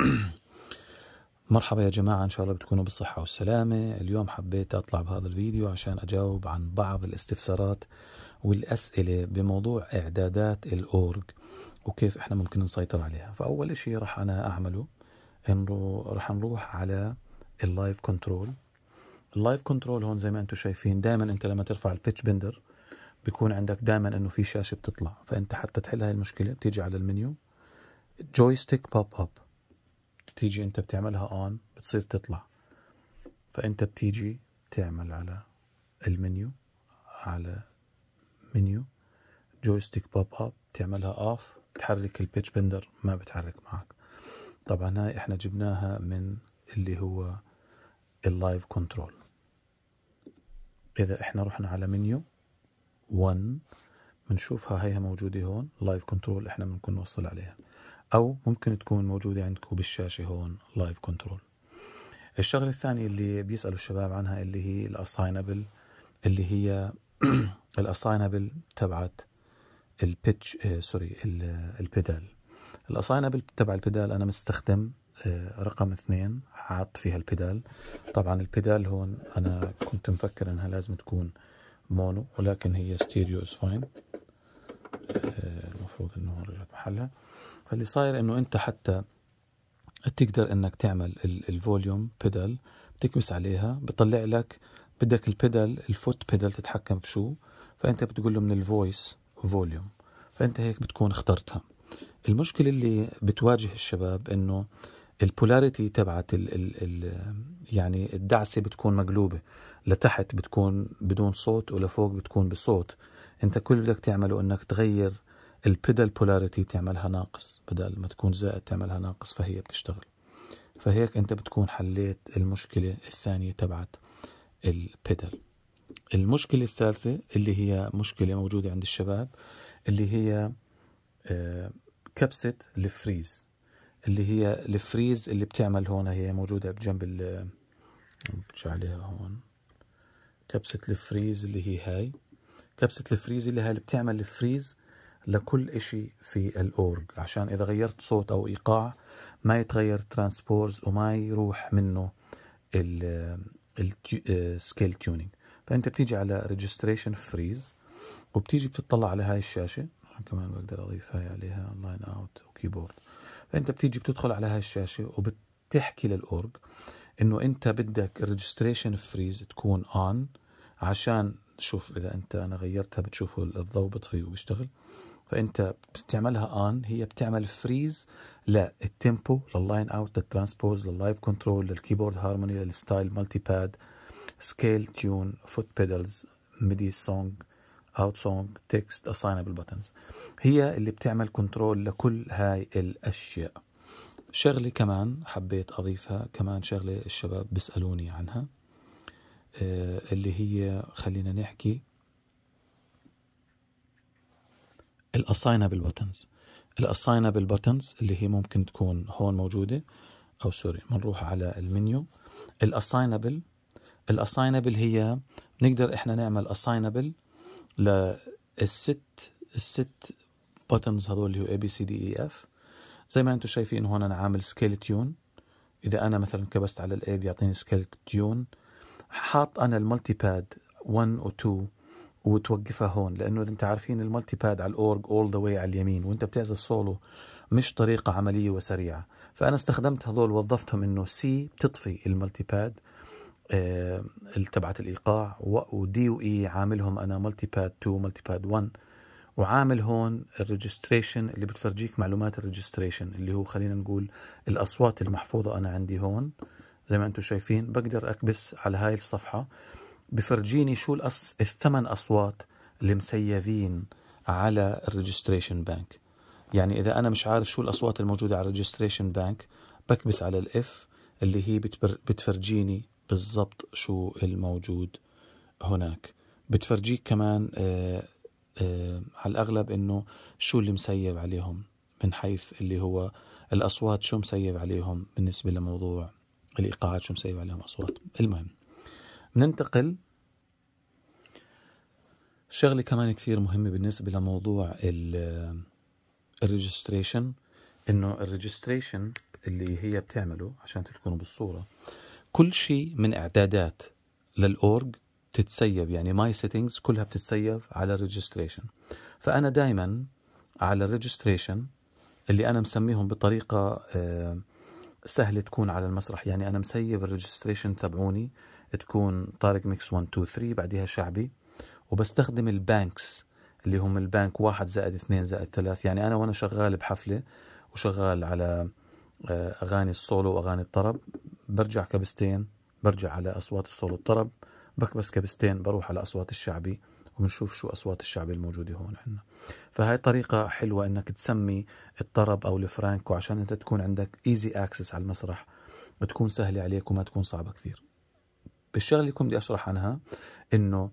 مرحبا يا جماعة إن شاء الله بتكونوا بالصحة والسلامة اليوم حبيت أطلع بهذا الفيديو عشان أجاوب عن بعض الاستفسارات والأسئلة بموضوع إعدادات الأورج وكيف إحنا ممكن نسيطر عليها فأول شيء رح أنا أعمله إنه رح نروح على اللايف كنترول اللايف كنترول هون زي ما أنتم شايفين دائما أنت لما ترفع البيتش بندر بيكون عندك دائما انه في شاشه بتطلع فانت حتى تحل هاي المشكله بتيجي على المنيو جويستيك بوب اب تيجي انت بتعملها اون بتصير تطلع فانت بتيجي بتعمل على المنيو على منيو جويستيك بوب اب بتعملها اوف بتحرك البيتش بندر ما بتحرك معك طبعا هاي احنا جبناها من اللي هو اللايف كنترول اذا احنا رحنا على منيو 1 بنشوفها هيها موجودة هون لايف كنترول احنا بنكون نوصل عليها أو ممكن تكون موجودة عندكم بالشاشة هون لايف كنترول الشغلة الثانية اللي بيسألوا الشباب عنها اللي هي الأساينبل اللي هي الأساينبل تبعت البيتش سوري البيدال الأساينبل تبع البيدال أنا مستخدم آه، رقم اثنين حاط فيها البيدال طبعا البيدال هون أنا كنت مفكر أنها لازم تكون مونو ولكن هي ستيريو از فاين المفروض أنه رجعت محلها فاللي صاير انه انت حتى تقدر انك تعمل الفوليوم بيدال بتكبس عليها بطلع لك بدك البيدال الفوت بيدال تتحكم بشو فانت بتقول له من الفويس فوليوم فانت هيك بتكون اخترتها المشكلة اللي بتواجه الشباب انه البولاريتي تبعت ال ال ال يعني الدعسة بتكون مقلوبة لتحت بتكون بدون صوت ولفوق بتكون بصوت انت كل اللي بدك تعمله انك تغير البدل بولاريتي تعملها ناقص بدل ما تكون زائد تعملها ناقص فهي بتشتغل فهيك انت بتكون حليت المشكلة الثانية تبعت البدل المشكلة الثالثة اللي هي مشكلة موجودة عند الشباب اللي هي آه، كبسة الفريز اللي هي الفريز اللي بتعمل هون هي موجودة بجنب ال عليها هون كبسة الفريز اللي هي هاي كبسة الفريز اللي هاي اللي بتعمل الفريز لكل إشي في الأورج عشان إذا غيرت صوت أو إيقاع ما يتغير ترانسبورز وما يروح منه السكيل تيونينج آه، فأنت بتيجي على ريجستريشن فريز وبتيجي بتطلع على هاي الشاشة كمان بقدر أضيف هاي عليها لاين أوت وكيبورد فأنت بتيجي بتدخل على هاي الشاشة وبتحكي للأورج إنه أنت بدك الريجستريشن فريز تكون أون عشان شوف إذا أنت أنا غيرتها بتشوفوا الضوء بطفي وبيشتغل فانت بتستعملها ان هي بتعمل فريز للتيمبو لللاين اوت للترانسبوز لللايف كنترول للكيبورد هارموني للستايل مالتي باد سكيل تيون فوت بيدلز ميدي سونج اوت سونج تكست اساينبل بتنز هي اللي بتعمل كنترول لكل هاي الاشياء شغلة كمان حبيت أضيفها كمان شغلة الشباب بيسألوني عنها آه، اللي هي خلينا نحكي الاساينبل بتنز الاساينبل بتنز اللي هي ممكن تكون هون موجوده او سوري بنروح على المنيو الاساينبل الاساينبل هي نقدر احنا نعمل اساينبل للست الست بتنز هذول اللي هو اي بي سي دي اي اف زي ما انتم شايفين هون انا عامل سكيل تيون اذا انا مثلا كبست على الاي بيعطيني سكيل تيون حاط انا المالتي باد 1 و 2 وتوقفها هون لانه اذا انت عارفين المالتي باد على الاورج اول ذا واي على اليمين وانت بتعزف سولو مش طريقه عمليه وسريعه فانا استخدمت هذول وظفتهم انه سي بتطفي المالتي باد آه تبعت الايقاع ودي واي e عاملهم انا مالتي باد 2 مالتي باد 1 وعامل هون الريجستريشن اللي بتفرجيك معلومات الريجستريشن اللي هو خلينا نقول الاصوات المحفوظه انا عندي هون زي ما انتم شايفين بقدر اكبس على هاي الصفحه بفرجيني شو الأص... الثمان أصوات اللي مسيفين على الريجستريشن بانك يعني إذا أنا مش عارف شو الأصوات الموجودة على الريجستريشن بانك بكبس على الإف اللي هي بتبر... بتفرجيني بالضبط شو الموجود هناك بتفرجيك كمان آه آه على الأغلب إنه شو اللي مسيب عليهم من حيث اللي هو الأصوات شو مسيب عليهم بالنسبة لموضوع الإيقاعات شو مسيب عليهم أصوات المهم ننتقل شغلة كمان كثير مهمة بالنسبة لموضوع الريجستريشن انه الريجستريشن اللي هي بتعمله عشان تكونوا بالصورة كل شيء من اعدادات للأورج تتسيب يعني ماي سيتنجز كلها بتتسيب على الريجستريشن فأنا دائما على الريجستريشن اللي أنا مسميهم بطريقة آه، سهلة تكون على المسرح يعني أنا مسيب الريجستريشن تبعوني تكون طارق ميكس 1 2 3 بعديها شعبي وبستخدم البانكس اللي هم البانك واحد زائد اثنين زائد ثلاث يعني أنا وأنا شغال بحفلة وشغال على آه، أغاني السولو وأغاني الطرب برجع كبستين برجع على أصوات السولو الطرب بكبس كبستين بروح على أصوات الشعبي ونشوف شو أصوات الشعبي الموجودة هون عندنا فهاي طريقة حلوة إنك تسمي الطرب أو الفرانكو عشان أنت تكون عندك ايزي اكسس على المسرح وتكون سهلة عليك وما تكون صعبة كثير بالشغله اللي كنت بدي اشرح عنها انه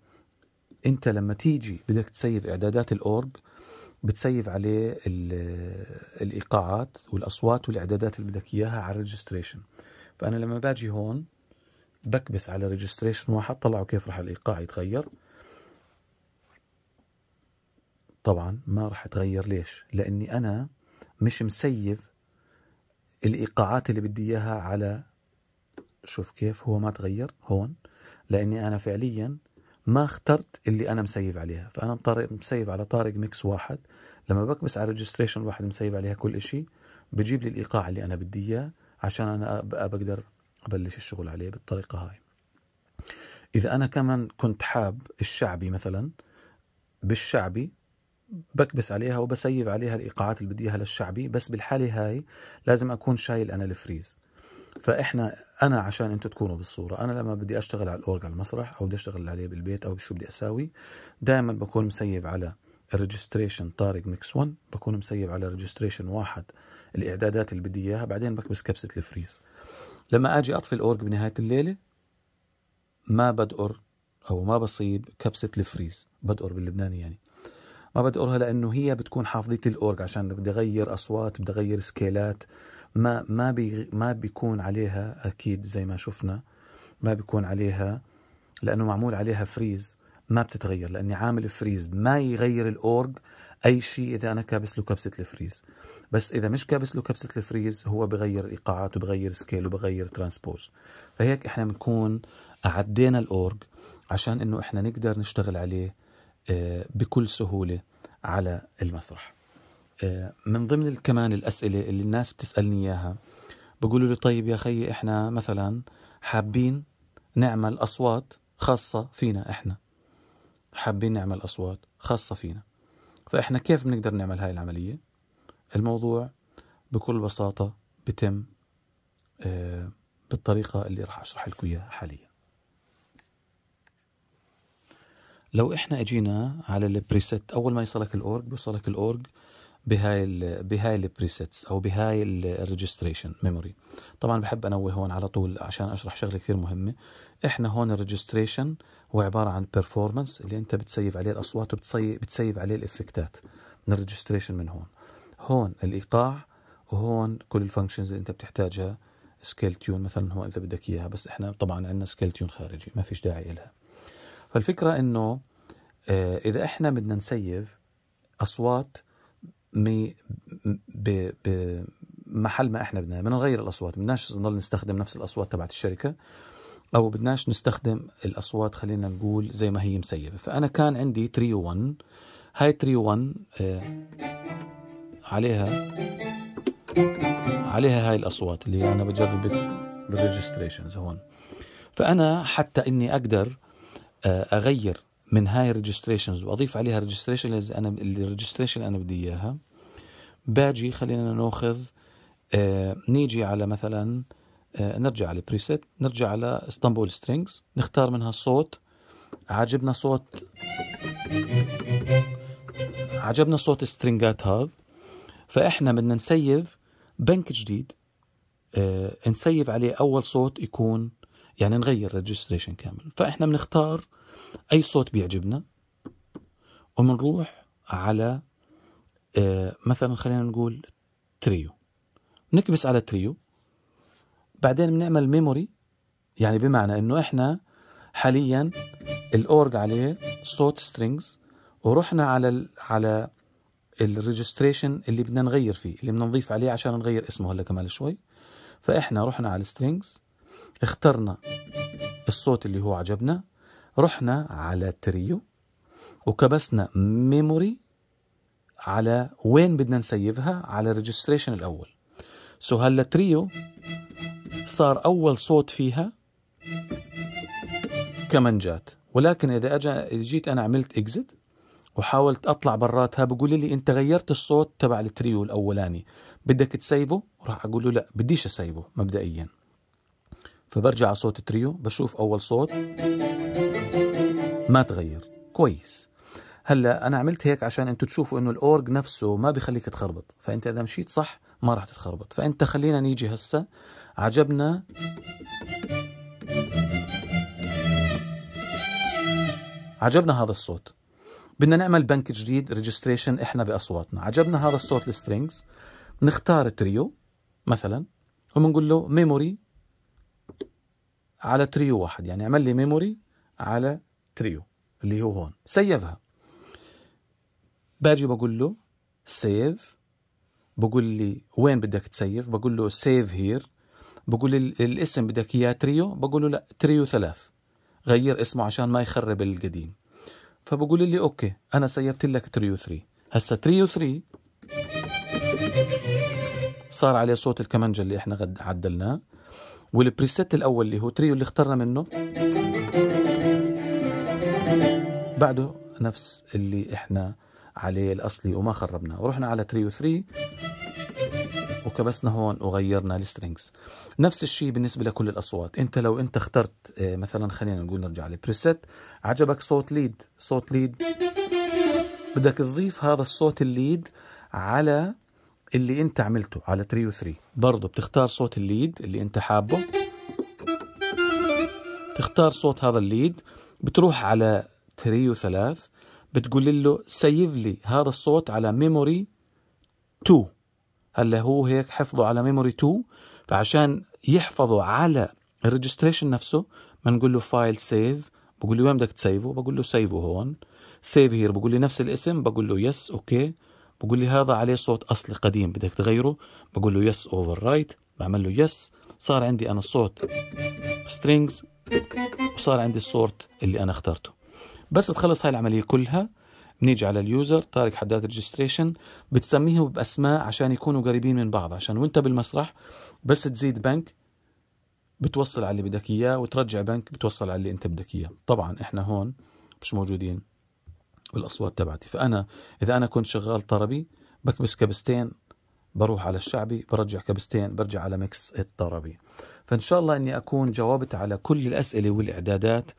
انت لما تيجي بدك تسيف اعدادات الاورج بتسيف عليه الايقاعات والاصوات والاعدادات اللي بدك اياها على الريجستريشن فانا لما باجي هون بكبس على ريجستريشن واحد طلعوا كيف راح الايقاع يتغير طبعا ما راح يتغير ليش لاني انا مش مسيف الايقاعات اللي بدي اياها على شوف كيف هو ما تغير هون لاني انا فعليا ما اخترت اللي انا مسيف عليها فانا مطارق مسيف على طارق ميكس واحد لما بكبس على ريجستريشن واحد مسيف عليها كل شيء بجيب لي الايقاع اللي انا بدي اياه عشان انا بقدر ابلش الشغل عليه بالطريقه هاي اذا انا كمان كنت حاب الشعبي مثلا بالشعبي بكبس عليها وبسيب عليها الايقاعات اللي بدي اياها للشعبي بس بالحاله هاي لازم اكون شايل انا الفريز فاحنا انا عشان انتم تكونوا بالصوره انا لما بدي اشتغل على الاورج على المسرح او بدي اشتغل عليه بالبيت او شو بدي اساوي دائما بكون مسيب على الريجستريشن طارق ميكس 1 بكون مسيب على ريجستريشن واحد الاعدادات اللي بدي اياها بعدين بكبس كبسه الفريز لما اجي اطفي الاورج بنهايه الليله ما بدقر او ما بصيب كبسه الفريز بدقر باللبناني يعني ما بدقرها لانه هي بتكون حافظه الاورج عشان بدي اغير اصوات بدي اغير سكيلات ما ما بي ما بيكون عليها اكيد زي ما شفنا ما بيكون عليها لانه معمول عليها فريز ما بتتغير لاني عامل فريز ما يغير الاورج اي شيء اذا انا كابس له كبسه الفريز بس اذا مش كابس له كبسه الفريز هو بغير الايقاعات وبغير سكيل وبغير ترانسبوز فهيك احنا بنكون عدينا الاورج عشان انه احنا نقدر نشتغل عليه آه، بكل سهوله على المسرح آه، من ضمن كمان الأسئلة اللي الناس بتسألني إياها بقولوا لي طيب يا خي إحنا مثلا حابين نعمل أصوات خاصة فينا إحنا حابين نعمل أصوات خاصة فينا فإحنا كيف بنقدر نعمل هاي العملية الموضوع بكل بساطة بتم آه، بالطريقة اللي راح أشرح لكم إياها حاليا لو إحنا أجينا على البريست أول ما يصلك الأورج بيوصلك الأورج بهاي الـ بهاي البريسيتس او بهاي الريجستريشن ميموري طبعا بحب انوه هون على طول عشان اشرح شغله كثير مهمه احنا هون الريجستريشن هو عباره عن بيرفورمانس اللي انت بتسيف عليه الاصوات وبتسيف بتسيف عليه الافكتات من الريجستريشن من هون هون الايقاع وهون كل الفانكشنز اللي انت بتحتاجها سكيل تيون مثلا هو انت بدك اياها بس احنا طبعا عندنا سكيل تيون خارجي ما فيش داعي لها فالفكره انه آه، اذا احنا بدنا نسيف اصوات بمحل ما احنا بدنا بدنا نغير الاصوات بدناش نضل نستخدم نفس الاصوات تبعت الشركه او بدناش نستخدم الاصوات خلينا نقول زي ما هي مسيبه فانا كان عندي 3 1 هاي 3 1 آه، عليها عليها هاي الاصوات اللي انا بجرب بالريجستريشنز هون فانا حتى اني اقدر آه، اغير من هاي الريجستريشنز واضيف عليها ريجستريشن اللي انا الريجستريشن اللي انا بدي اياها باجي خلينا ناخذ آه نيجي على مثلا آه نرجع على البريسيت نرجع على اسطنبول سترينجز نختار منها الصوت عجبنا صوت عجبنا صوت السترينجات هذا فاحنا بدنا نسيف بنك جديد آه نسيف عليه اول صوت يكون يعني نغير ريجستريشن كامل فاحنا بنختار اي صوت بيعجبنا وبنروح على آه، مثلا خلينا نقول تريو نكبس على تريو بعدين بنعمل ميموري يعني بمعنى انه احنا حاليا الاورج عليه صوت سترينجز ورحنا على الـ على الريجستريشن اللي بدنا نغير فيه اللي بدنا نضيف عليه عشان نغير اسمه هلا كمان شوي فاحنا رحنا على سترينجز اخترنا الصوت اللي هو عجبنا رحنا على تريو وكبسنا ميموري على وين بدنا نسيبها على الريجستريشن الاول سو هلا تريو صار اول صوت فيها كمانجات ولكن اذا اذا جيت انا عملت اكزت وحاولت اطلع براتها بقول لي انت غيرت الصوت تبع التريو الاولاني بدك تسيبه راح اقول له لا بديش اسيبه مبدئيا فبرجع على صوت التريو بشوف اول صوت ما تغير كويس هلا انا عملت هيك عشان انتم تشوفوا انه الاورج نفسه ما بخليك تخربط فانت اذا مشيت صح ما راح تتخربط فانت خلينا نيجي هسه عجبنا عجبنا هذا الصوت بدنا نعمل بنك جديد ريجستريشن احنا باصواتنا عجبنا هذا الصوت السترينجز نختار تريو مثلا وبنقول له ميموري على تريو واحد يعني اعمل لي ميموري على تريو اللي هو هون سيفها باجي بقول له سيف بقول لي وين بدك تسيف بقول له سيف هير بقول لي الاسم بدك اياه تريو بقول له لا تريو ثلاث غير اسمه عشان ما يخرب القديم فبقول لي اوكي انا سيفت لك تريو ثري هسا تريو ثري صار عليه صوت الكمانجا اللي احنا غد عدلناه والبريست الاول اللي هو تريو اللي اخترنا منه بعده نفس اللي احنا عليه الأصلي وما خربناه ورحنا على 3 و 3 وكبسنا هون وغيرنا السترينجز نفس الشيء بالنسبه لكل الاصوات انت لو انت اخترت آه، مثلا خلينا نقول نرجع لبريست عجبك صوت ليد صوت ليد بدك تضيف هذا الصوت الليد على اللي انت عملته على 3 و 3 برضه بتختار صوت الليد اللي انت حابه تختار صوت هذا الليد بتروح على 3 و 3 بتقول له سيف لي هذا الصوت على ميموري 2 هلا هو هيك حفظه على ميموري 2 فعشان يحفظه على الريجستريشن نفسه بنقول له فايل سيف بقول لي وين بدك تسيفه بقول له سيفه هون سيف هير بقول لي نفس الاسم بقول له يس اوكي بقول لي هذا عليه صوت اصلي قديم بدك تغيره بقول له يس اوفر رايت بعمل له يس صار عندي انا الصوت سترينجز وصار عندي الصوت اللي انا اخترته بس تخلص هاي العمليه كلها بنيجي على اليوزر طارق حداد ريجستريشن بتسميهم باسماء عشان يكونوا قريبين من بعض عشان وانت بالمسرح بس تزيد بنك بتوصل على اللي بدك اياه وترجع بنك بتوصل على اللي انت بدك اياه طبعا احنا هون مش موجودين بالاصوات تبعتي فانا اذا انا كنت شغال طربي بكبس كبستين بروح على الشعبي برجع كبستين برجع على ميكس الطربي فان شاء الله اني اكون جاوبت على كل الاسئله والاعدادات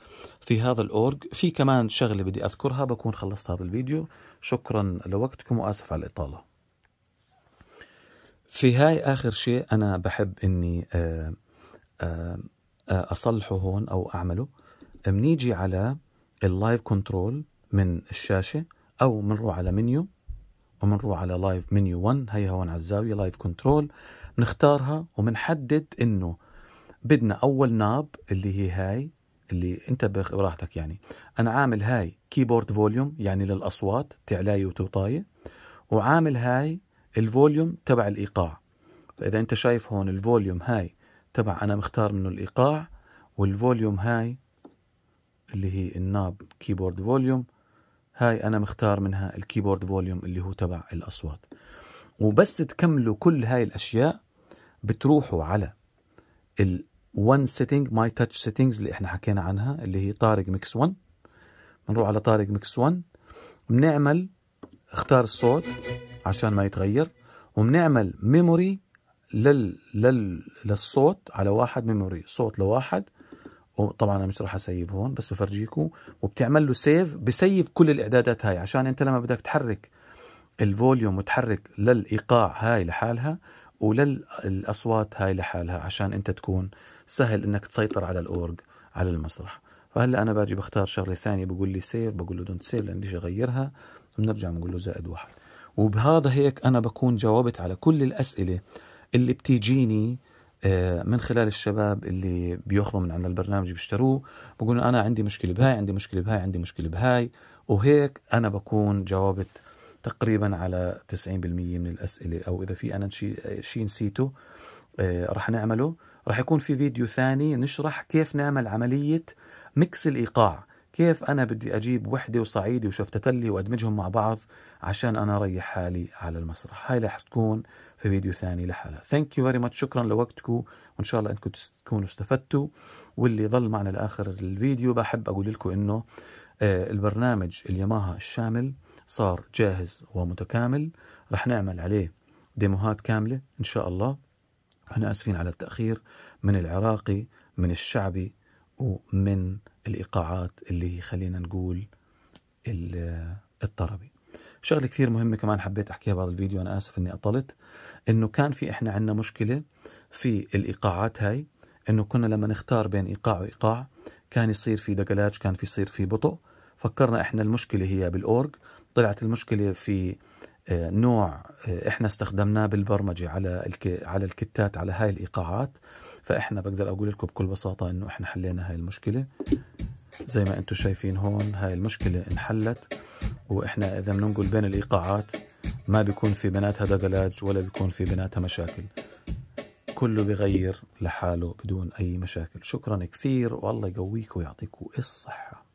في هذا الأورج في كمان شغلة بدي أذكرها بكون خلصت هذا الفيديو شكرا لوقتكم وآسف على الإطالة في هاي آخر شيء أنا بحب أني آه، آه، آه، أصلحه هون أو أعمله بنيجي على اللايف كنترول من الشاشة أو بنروح على منيو وبنروح على لايف منيو 1 هي هون على الزاوية لايف كنترول بنختارها وبنحدد إنه بدنا أول ناب اللي هي هاي اللي انت براحتك يعني انا عامل هاي كيبورد فوليوم يعني للاصوات تعلاي وتوطايه وعامل هاي الفوليوم تبع الايقاع فاذا انت شايف هون الفوليوم هاي تبع انا مختار منه الايقاع والفوليوم هاي اللي هي الناب كيبورد فوليوم هاي انا مختار منها الكيبورد فوليوم اللي هو تبع الاصوات وبس تكملوا كل هاي الاشياء بتروحوا على ال 1 سيتنج ماي تاتش سيتنجز اللي احنا حكينا عنها اللي هي طارق ميكس 1 بنروح على طارق ميكس 1 بنعمل اختار الصوت عشان ما يتغير وبنعمل ميموري لل... لل... للصوت على واحد ميموري صوت لواحد وطبعا انا مش راح اسيب هون بس بفرجيكم وبتعمل له سيف بسيف كل الاعدادات هاي عشان انت لما بدك تحرك الفوليوم وتحرك للايقاع هاي لحالها وللاصوات هاي لحالها عشان انت تكون سهل انك تسيطر على الاورج على المسرح فهلا انا باجي بختار شغله ثانيه بقول لي سيف بقول له دونت سيف لاني اغيرها بنرجع بنقول له زائد واحد وبهذا هيك انا بكون جاوبت على كل الاسئله اللي بتيجيني آه، من خلال الشباب اللي بياخذوا من عندنا البرنامج بيشتروه بقول انا عندي مشكله بهاي عندي مشكله بهاي عندي مشكله بهاي وهيك انا بكون جاوبت تقريبا على 90% من الاسئله او اذا في انا شيء شيء نسيته آه، رح نعمله راح يكون في فيديو ثاني نشرح كيف نعمل عملية ميكس الإيقاع كيف أنا بدي أجيب وحدة وصعيدي وشفتتلي وأدمجهم مع بعض عشان أنا أريح حالي على المسرح هاي رح تكون في فيديو ثاني لحالها ثانك يو فيري ماتش شكرا لوقتكم وإن شاء الله أنكم تكونوا استفدتوا واللي ظل معنا لآخر الفيديو بحب أقول لكم إنه آه، البرنامج اليماها الشامل صار جاهز ومتكامل رح نعمل عليه ديموهات كاملة إن شاء الله أنا آسفين على التأخير من العراقي من الشعبي ومن الإيقاعات اللي خلينا نقول الطربي شغلة كثير مهمة كمان حبيت أحكيها بهذا الفيديو أنا آسف أني أطلت أنه كان في إحنا عندنا مشكلة في الإيقاعات هاي أنه كنا لما نختار بين إيقاع وإيقاع كان يصير في دقلاج كان في يصير في بطء فكرنا إحنا المشكلة هي بالأورج طلعت المشكلة في آه، نوع آه، احنا استخدمناه بالبرمجه على الك... على الكتات على هاي الايقاعات فاحنا بقدر اقول لكم بكل بساطه انه احنا حلينا هاي المشكله زي ما انتم شايفين هون هاي المشكله انحلت واحنا اذا بننقل بين الايقاعات ما بيكون في بيناتها دقلاج ولا بيكون في بيناتها مشاكل كله بغير لحاله بدون اي مشاكل شكرا كثير والله يقويك ويعطيكم الصحه